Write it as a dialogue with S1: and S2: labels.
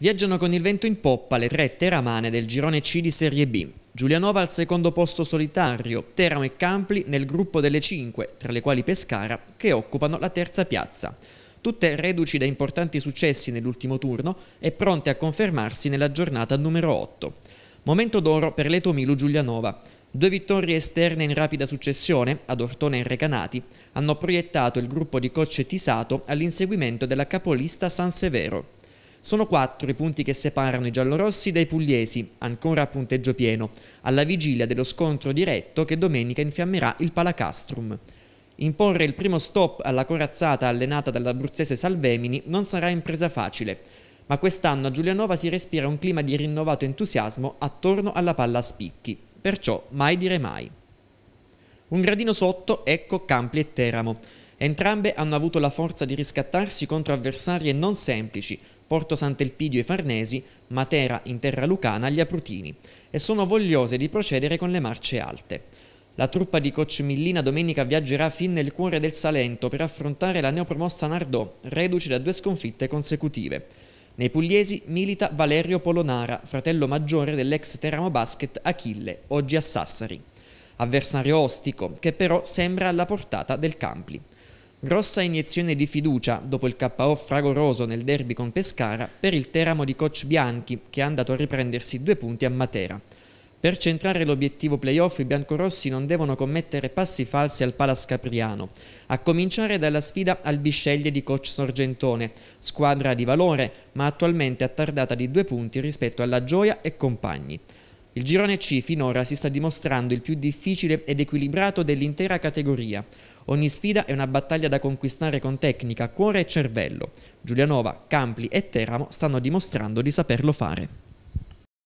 S1: Viaggiano con il vento in poppa le tre teramane del girone C di Serie B. Giulianova al secondo posto solitario, Teramo e Campli nel gruppo delle cinque, tra le quali Pescara, che occupano la terza piazza. Tutte reduci da importanti successi nell'ultimo turno e pronte a confermarsi nella giornata numero 8. Momento d'oro per l'Etomilu Giulianova. Due vittorie esterne in rapida successione, ad Ortone e Recanati, hanno proiettato il gruppo di coach Tisato all'inseguimento della capolista San Severo. Sono quattro i punti che separano i giallorossi dai pugliesi, ancora a punteggio pieno, alla vigilia dello scontro diretto che domenica infiammerà il Palacastrum. Imporre il primo stop alla corazzata allenata dall'abruzzese Salvemini non sarà impresa facile, ma quest'anno a Giulianova si respira un clima di rinnovato entusiasmo attorno alla palla a spicchi, perciò mai dire mai. Un gradino sotto, ecco Campli e Teramo. Entrambe hanno avuto la forza di riscattarsi contro avversarie non semplici, Porto Sant'Elpidio e Farnesi, Matera in terra lucana gli Aprutini e sono vogliose di procedere con le marce alte. La truppa di coach Millina domenica viaggerà fin nel cuore del Salento per affrontare la neopromossa Nardò, reduce da due sconfitte consecutive. Nei pugliesi milita Valerio Polonara, fratello maggiore dell'ex Teramo Basket Achille, oggi a Sassari. Avversario ostico, che però sembra alla portata del Campli. Grossa iniezione di fiducia dopo il KO fragoroso nel derby con Pescara per il Teramo di coach Bianchi che è andato a riprendersi due punti a Matera. Per centrare l'obiettivo playoff i biancorossi non devono commettere passi falsi al Palas Capriano, a cominciare dalla sfida al Bisceglie di coach Sorgentone, squadra di valore ma attualmente attardata di due punti rispetto alla Gioia e compagni. Il girone C finora si sta dimostrando il più difficile ed equilibrato dell'intera categoria. Ogni sfida è una battaglia da conquistare con tecnica, cuore e cervello. Giulianova, Campli e Teramo stanno dimostrando di saperlo fare.